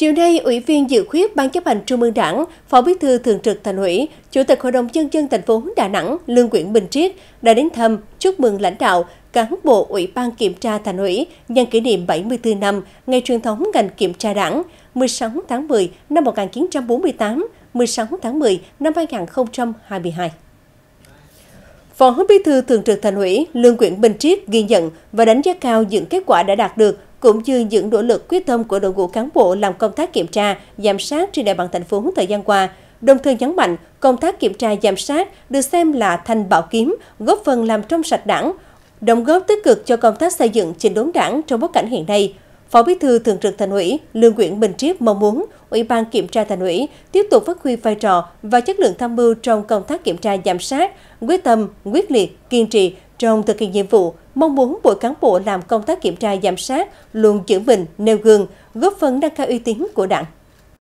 Chiều nay, Ủy viên dự khuyết Ban chấp hành Trung ương Đảng, Phó Bí thư Thường trực Thành ủy, Chủ tịch Hội đồng Nhân dân thành phố Đà Nẵng Lương Nguyễn Bình Triết đã đến thăm, chúc mừng lãnh đạo, cán bộ Ủy ban Kiểm tra Thành ủy nhân kỷ niệm 74 năm ngày truyền thống ngành kiểm tra đảng 16 tháng 10 năm 1948, 16 tháng 10 năm 2022. Phó Bí thư Thường trực Thành ủy Lương Nguyễn Bình Triết ghi nhận và đánh giá cao những kết quả đã đạt được cũng như những nỗ lực quyết tâm của đội ngũ cán bộ làm công tác kiểm tra, giám sát trên địa bàn thành phố thời gian qua, đồng thời nhấn mạnh công tác kiểm tra giám sát được xem là thành bảo kiếm, góp phần làm trong sạch đảng, đóng góp tích cực cho công tác xây dựng chỉnh đốn đảng trong bối cảnh hiện nay. Phó Bí thư Thường trực Thành ủy Lương Nguyễn Bình Triết mong muốn Ủy ban Kiểm tra Thành ủy tiếp tục phát huy vai trò và chất lượng tham mưu trong công tác kiểm tra giám sát, quyết tâm, quyết liệt, kiên trì trong thực hiện nhiệm vụ, mong muốn mỗi cán bộ làm công tác kiểm tra giám sát luôn giữ mình, nêu gương, góp phần nâng cao uy tín của đảng.